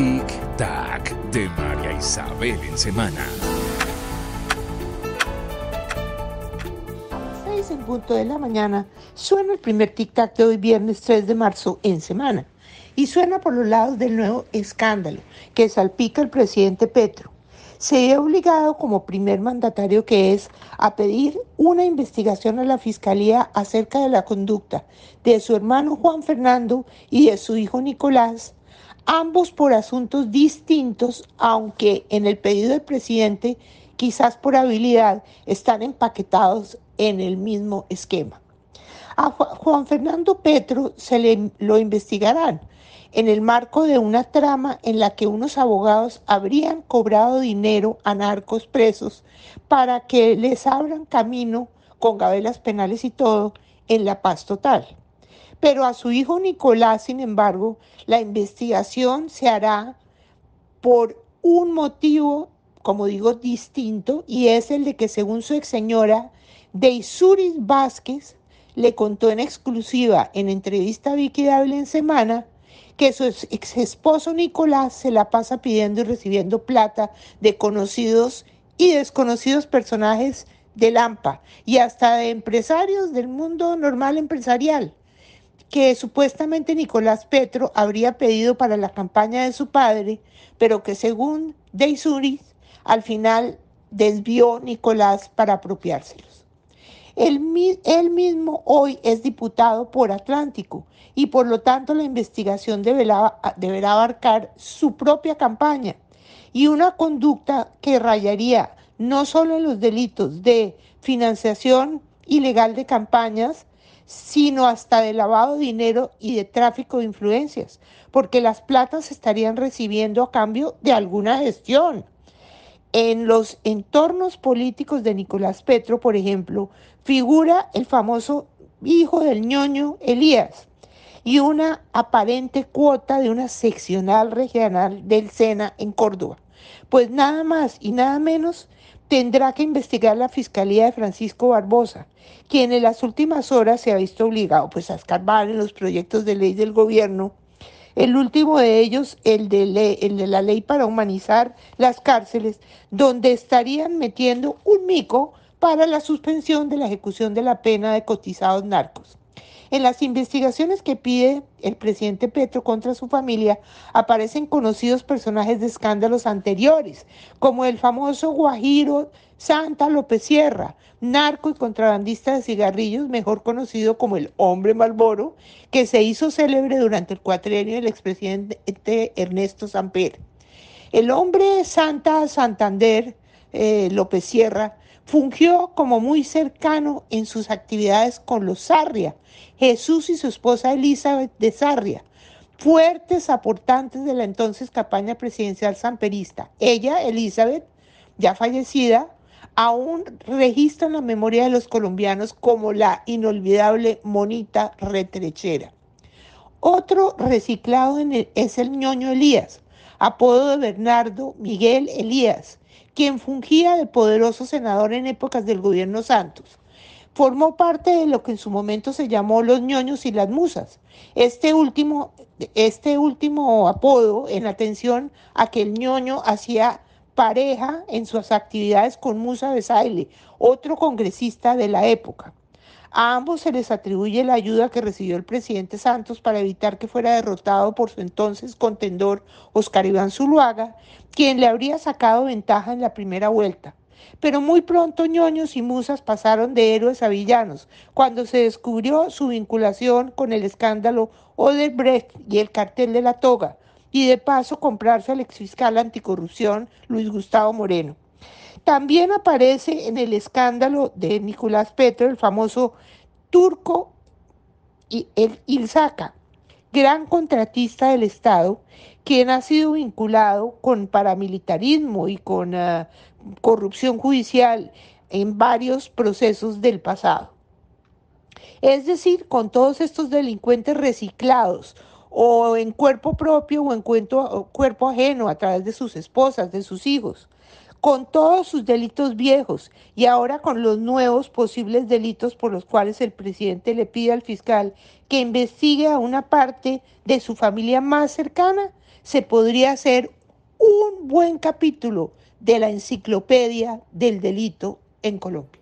Tic Tac de María Isabel en semana. 6 en punto de la mañana suena el primer Tic Tac de hoy viernes 3 de marzo en semana y suena por los lados del nuevo escándalo que salpica el presidente Petro. Se ve obligado como primer mandatario que es a pedir una investigación a la Fiscalía acerca de la conducta de su hermano Juan Fernando y de su hijo Nicolás ambos por asuntos distintos, aunque en el pedido del presidente, quizás por habilidad, están empaquetados en el mismo esquema. A Juan Fernando Petro se le, lo investigarán en el marco de una trama en la que unos abogados habrían cobrado dinero a narcos presos para que les abran camino con gabelas penales y todo en la paz total. Pero a su hijo Nicolás, sin embargo, la investigación se hará por un motivo, como digo, distinto, y es el de que según su ex señora, Deisuris Vázquez le contó en exclusiva en entrevista a Vicky en Semana que su ex esposo Nicolás se la pasa pidiendo y recibiendo plata de conocidos y desconocidos personajes de lampa y hasta de empresarios del mundo normal empresarial que supuestamente Nicolás Petro habría pedido para la campaña de su padre, pero que según Deisuris al final desvió Nicolás para apropiárselos. Él, mismo hoy es diputado por Atlántico y por lo tanto la investigación deberá, deberá abarcar su propia campaña y una conducta que rayaría no solo en los delitos de financiación ilegal de campañas, sino hasta de lavado de dinero y de tráfico de influencias, porque las platas se estarían recibiendo a cambio de alguna gestión. En los entornos políticos de Nicolás Petro, por ejemplo, figura el famoso hijo del ñoño Elías y una aparente cuota de una seccional regional del SENA en Córdoba. Pues nada más y nada menos tendrá que investigar la Fiscalía de Francisco Barbosa, quien en las últimas horas se ha visto obligado pues, a escarbar en los proyectos de ley del gobierno. El último de ellos, el de, el de la ley para humanizar las cárceles, donde estarían metiendo un mico para la suspensión de la ejecución de la pena de cotizados narcos. En las investigaciones que pide el presidente Petro contra su familia aparecen conocidos personajes de escándalos anteriores, como el famoso Guajiro Santa López Sierra, narco y contrabandista de cigarrillos, mejor conocido como el hombre Malboro, que se hizo célebre durante el cuatrienio del expresidente Ernesto Samper. El hombre Santa Santander eh, López Sierra Fungió como muy cercano en sus actividades con los Sarria, Jesús y su esposa Elizabeth de Sarria, fuertes aportantes de la entonces campaña presidencial samperista. Ella, Elizabeth, ya fallecida, aún registra en la memoria de los colombianos como la inolvidable monita retrechera. Otro reciclado es el ñoño Elías, apodo de Bernardo Miguel Elías, quien fungía de poderoso senador en épocas del gobierno Santos. Formó parte de lo que en su momento se llamó los ñoños y las musas. Este último, este último apodo en atención a que el ñoño hacía pareja en sus actividades con Musa de Saile, otro congresista de la época. A ambos se les atribuye la ayuda que recibió el presidente Santos para evitar que fuera derrotado por su entonces contendor Oscar Iván Zuluaga, quien le habría sacado ventaja en la primera vuelta. Pero muy pronto ñoños y musas pasaron de héroes a villanos, cuando se descubrió su vinculación con el escándalo Odebrecht y el cartel de la toga, y de paso comprarse al exfiscal anticorrupción Luis Gustavo Moreno. También aparece en el escándalo de Nicolás Petro, el famoso turco y el Ilzaca, gran contratista del Estado, quien ha sido vinculado con paramilitarismo y con ah, corrupción judicial en varios procesos del pasado. Es decir, con todos estos delincuentes reciclados o en cuerpo propio o en cuerpo ajeno a través de sus esposas, de sus hijos con todos sus delitos viejos y ahora con los nuevos posibles delitos por los cuales el presidente le pide al fiscal que investigue a una parte de su familia más cercana, se podría hacer un buen capítulo de la enciclopedia del delito en Colombia.